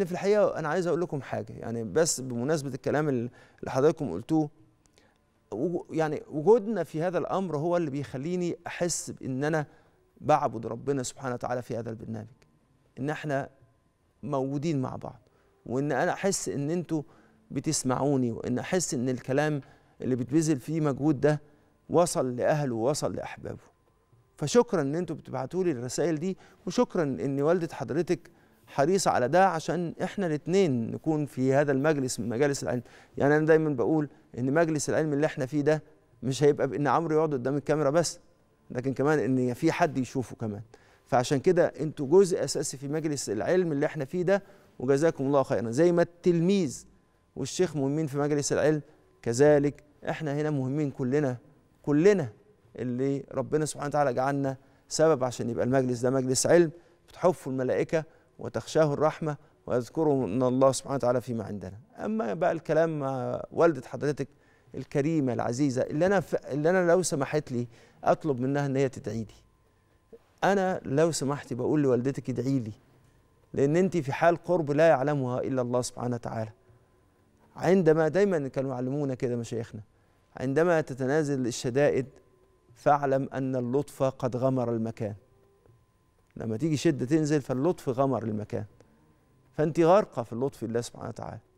لكن في الحقيقه انا عايز اقول لكم حاجه يعني بس بمناسبه الكلام اللي حضراتكم قلتوه يعني وجودنا في هذا الامر هو اللي بيخليني احس بان انا بعبد ربنا سبحانه وتعالى في هذا البرنامج ان احنا موجودين مع بعض وان انا احس ان انتوا بتسمعوني وان احس ان الكلام اللي بتبذل فيه مجهود ده وصل لاهله ووصل لاحبابه فشكرا ان انتوا بتبعتوا لي الرسائل دي وشكرا ان والده حضرتك حريصه على ده عشان احنا الاثنين نكون في هذا المجلس من مجالس العلم يعني انا دايما بقول ان مجلس العلم اللي احنا فيه ده مش هيبقى بان عمرو يقعد قدام الكاميرا بس لكن كمان ان في حد يشوفه كمان فعشان كده انتوا جزء اساسي في مجلس العلم اللي احنا فيه ده وجزاكم الله خيرا زي ما التلميذ والشيخ مهمين في مجلس العلم كذلك احنا هنا مهمين كلنا كلنا اللي ربنا سبحانه وتعالى جعلنا سبب عشان يبقى المجلس ده مجلس علم بتحفوا الملائكه وتخشاه الرحمة ويذكره من الله سبحانه وتعالى فيما عندنا أما بقى الكلام مع والدة حضرتك الكريمة العزيزة اللي أنا, ف... اللي أنا لو سمحت لي أطلب منها إن هي تدعي لي أنا لو سمحت بقول لوالدتك ادعي لي لأن أنت في حال قرب لا يعلمها إلا الله سبحانه وتعالى عندما دايما كانوا يعلمونا كده مشايخنا عندما تتنازل الشدائد فاعلم أن اللطف قد غمر المكان لما تيجي شده تنزل فاللطف غمر المكان فانت غارقه في اللطف الله سبحانه وتعالى